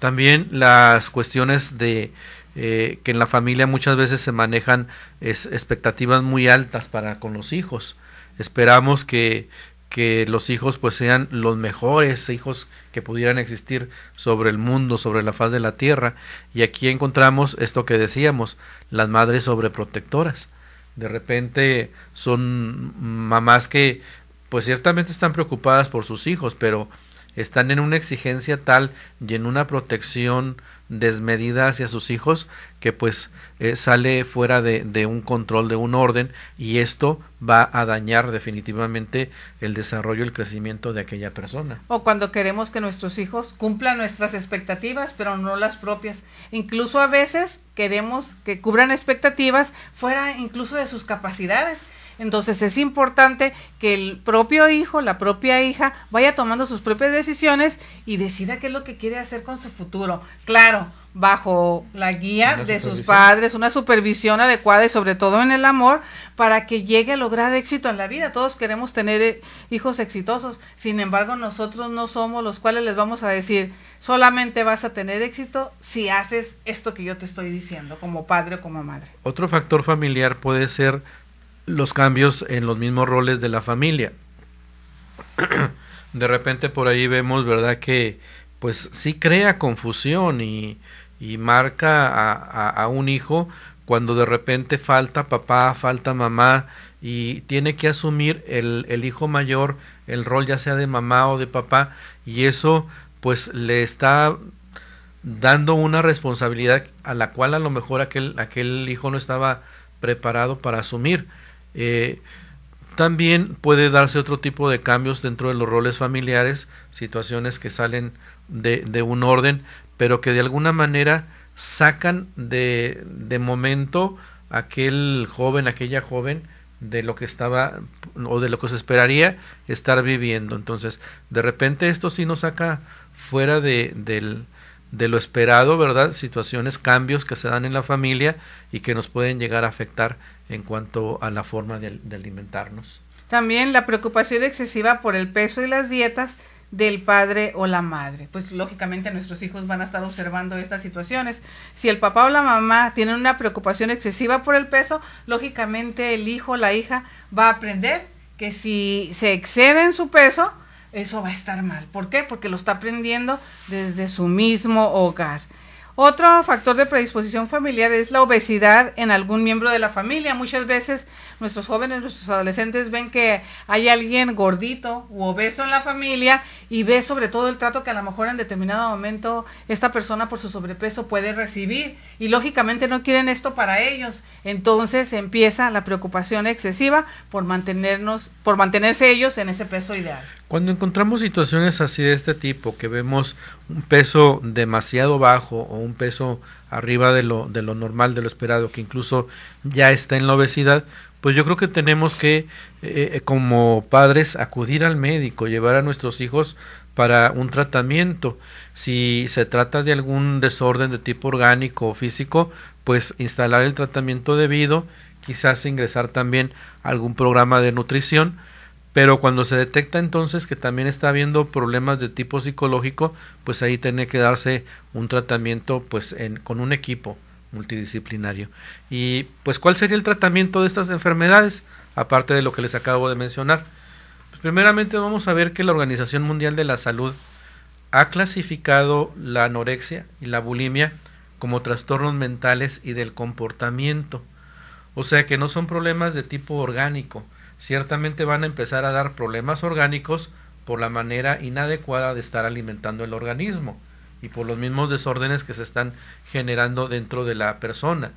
También las cuestiones de eh, que en la familia muchas veces se manejan es, expectativas muy altas para con los hijos. Esperamos que, que los hijos pues sean los mejores hijos que pudieran existir sobre el mundo, sobre la faz de la tierra. Y aquí encontramos esto que decíamos, las madres sobreprotectoras. De repente son mamás que pues ciertamente están preocupadas por sus hijos, pero están en una exigencia tal y en una protección desmedida hacia sus hijos que pues eh, sale fuera de, de, un control, de un orden y esto va a dañar definitivamente el desarrollo, el crecimiento de aquella persona. O cuando queremos que nuestros hijos cumplan nuestras expectativas, pero no las propias. Incluso a veces queremos que cubran expectativas fuera incluso de sus capacidades. Entonces es importante que el propio hijo, la propia hija, vaya tomando sus propias decisiones y decida qué es lo que quiere hacer con su futuro. Claro, bajo la guía de sus padres, una supervisión adecuada y sobre todo en el amor, para que llegue a lograr éxito en la vida. Todos queremos tener eh, hijos exitosos, sin embargo nosotros no somos los cuales les vamos a decir, solamente vas a tener éxito si haces esto que yo te estoy diciendo como padre o como madre. Otro factor familiar puede ser los cambios en los mismos roles de la familia. de repente por ahí vemos, ¿verdad? Que pues sí crea confusión y, marca a, un hijo cuando de repente falta papá, falta mamá y tiene que asumir el, el hijo mayor el rol ya sea de mamá o de papá y eso pues le está dando una responsabilidad a la cual a lo mejor aquel, aquel hijo no estaba preparado para asumir. Eh, también puede darse otro tipo de cambios dentro de los roles familiares, situaciones que salen de, de un orden, pero que de alguna manera sacan de, de, momento aquel joven, aquella joven, de lo que estaba o de lo que se esperaría estar viviendo. Entonces, de repente esto sí nos saca fuera de, de lo esperado, ¿verdad? Situaciones, cambios que se dan en la familia y que nos pueden llegar a afectar en cuanto a la forma de, alimentarnos. También la preocupación excesiva por el peso y las dietas del padre o la madre. Pues lógicamente nuestros hijos van a estar observando estas situaciones. Si el papá o la mamá tienen una preocupación excesiva por el peso, lógicamente el hijo o la hija va a aprender que si se excede en su peso, eso va a estar mal. ¿Por qué? Porque lo está aprendiendo desde su mismo hogar. Otro factor de predisposición familiar es la obesidad en algún miembro de la familia. Muchas veces nuestros jóvenes, nuestros adolescentes ven que hay alguien gordito u obeso en la familia y ve sobre todo el trato que a lo mejor en determinado momento esta persona por su sobrepeso puede recibir y lógicamente no quieren esto para ellos. Entonces empieza la preocupación excesiva por mantenernos por mantenerse ellos en ese peso ideal. Cuando encontramos situaciones así de este tipo, que vemos un peso demasiado bajo o un peso arriba de lo, de lo normal, de lo esperado, que incluso ya está en la obesidad, pues yo creo que tenemos que, eh, eh, como padres, acudir al médico, llevar a nuestros hijos para un tratamiento. Si se trata de algún desorden de tipo orgánico o físico, pues instalar el tratamiento debido, quizás ingresar también algún programa de nutrición pero cuando se detecta entonces que también está habiendo problemas de tipo psicológico, pues ahí tiene que darse un tratamiento pues con un equipo multidisciplinario. Y pues ¿cuál sería el tratamiento de estas enfermedades? Aparte de lo que les acabo de mencionar. Pues, primeramente vamos a ver que la Organización Mundial de la Salud ha clasificado la anorexia y la bulimia como trastornos mentales y del comportamiento. O sea que no son problemas de tipo orgánico, ciertamente van a empezar a dar problemas orgánicos por la manera inadecuada de estar alimentando el organismo y por los mismos desórdenes que se están generando dentro de la persona.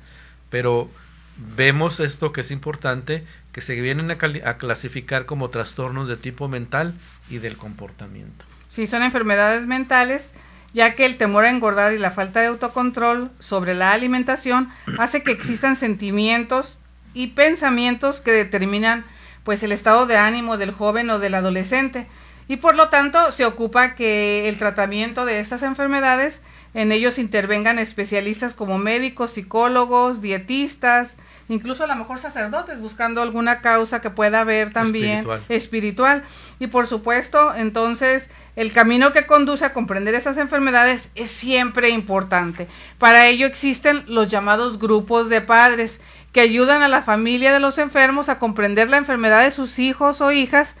Pero vemos esto que es importante, que se vienen a, clasificar como trastornos de tipo mental y del comportamiento. Sí, son enfermedades mentales ya que el temor a engordar y la falta de autocontrol sobre la alimentación hace que existan sentimientos y pensamientos que determinan pues el estado de ánimo del joven o del adolescente y por lo tanto se ocupa que el tratamiento de estas enfermedades en ellos intervengan especialistas como médicos, psicólogos, dietistas, incluso a lo mejor sacerdotes buscando alguna causa que pueda haber también espiritual. Y por supuesto, entonces, el camino que conduce a comprender esas enfermedades es siempre importante. Para ello existen los llamados grupos de padres que ayudan a la familia de los enfermos a comprender la enfermedad de sus hijos o hijas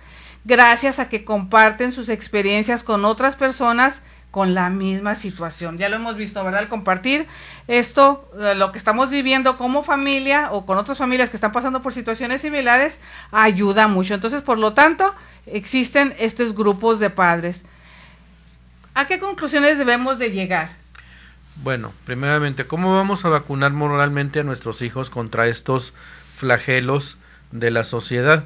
gracias a que comparten sus experiencias con otras personas con la misma situación. Ya lo hemos visto, ¿verdad? Al compartir esto, eh, lo que estamos viviendo como familia o con otras familias que están pasando por situaciones similares, ayuda mucho. Entonces, por lo tanto, existen estos grupos de padres. ¿A qué conclusiones debemos de llegar? Bueno, primeramente, ¿cómo vamos a vacunar moralmente a nuestros hijos contra estos flagelos de la sociedad?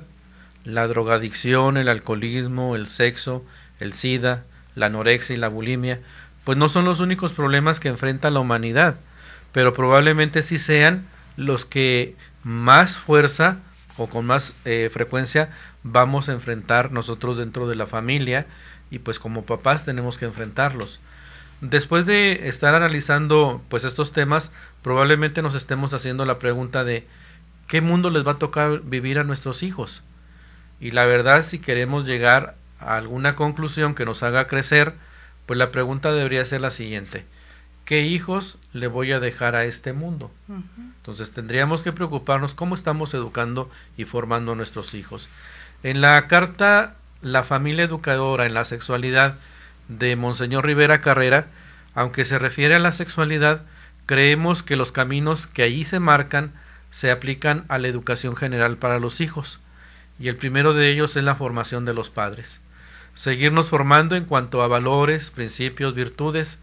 La drogadicción, el alcoholismo, el sexo, el SIDA, la anorexia y la bulimia, pues no son los únicos problemas que enfrenta la humanidad, pero probablemente sí sean los que más fuerza o con más eh, frecuencia vamos a enfrentar nosotros dentro de la familia y pues como papás tenemos que enfrentarlos. Después de estar analizando pues estos temas, probablemente nos estemos haciendo la pregunta de qué mundo les va a tocar vivir a nuestros hijos. Y la verdad, si queremos llegar a alguna conclusión que nos haga crecer, pues la pregunta debería ser la siguiente. ¿Qué hijos le voy a dejar a este mundo? Entonces tendríamos que preocuparnos cómo estamos educando y formando a nuestros hijos. En la carta La familia educadora en la sexualidad, de Monseñor Rivera Carrera, aunque se refiere a la sexualidad, creemos que los caminos que allí se marcan se aplican a la educación general para los hijos, y el primero de ellos es la formación de los padres. Seguirnos formando en cuanto a valores, principios, virtudes.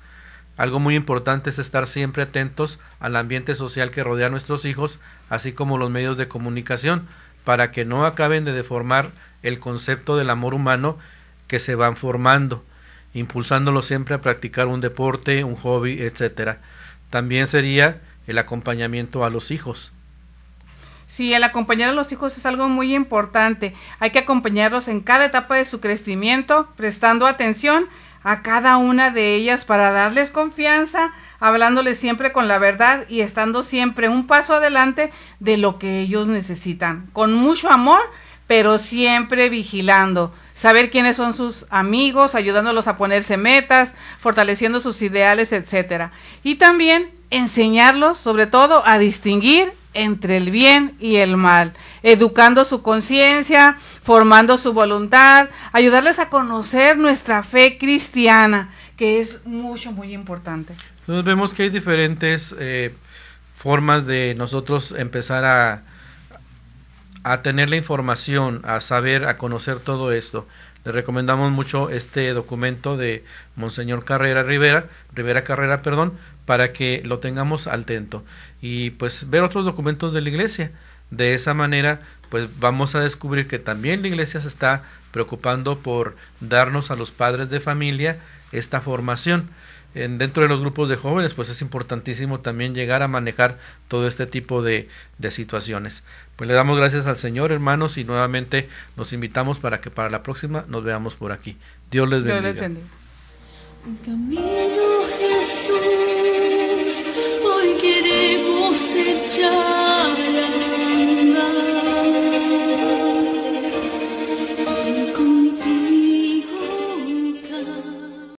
Algo muy importante es estar siempre atentos al ambiente social que rodea a nuestros hijos, así como los medios de comunicación, para que no acaben de deformar el concepto del amor humano que se van formando impulsándolo siempre a practicar un deporte, un hobby, etcétera. También sería el acompañamiento a los hijos. Sí, el acompañar a los hijos es algo muy importante. Hay que acompañarlos en cada etapa de su crecimiento, prestando atención a cada una de ellas para darles confianza, hablándoles siempre con la verdad y estando siempre un paso adelante de lo que ellos necesitan. Con mucho amor pero siempre vigilando, saber quiénes son sus amigos, ayudándolos a ponerse metas, fortaleciendo sus ideales, etcétera. Y también enseñarlos, sobre todo, a distinguir entre el bien y el mal, educando su conciencia, formando su voluntad, ayudarles a conocer nuestra fe cristiana, que es mucho, muy importante. Entonces vemos que hay diferentes eh, formas de nosotros empezar a, a tener la información, a saber, a conocer todo esto. Le recomendamos mucho este documento de Monseñor Carrera Rivera, Rivera Carrera, perdón, para que lo tengamos al tento y pues ver otros documentos de la iglesia. De esa manera, pues vamos a descubrir que también la iglesia se está preocupando por darnos a los padres de familia esta formación dentro de los grupos de jóvenes, pues es importantísimo también llegar a manejar todo este tipo de, situaciones. Pues le damos gracias al Señor, hermanos, y nuevamente nos invitamos para que para la próxima nos veamos por aquí. Dios les bendiga. Jesús, hoy queremos echar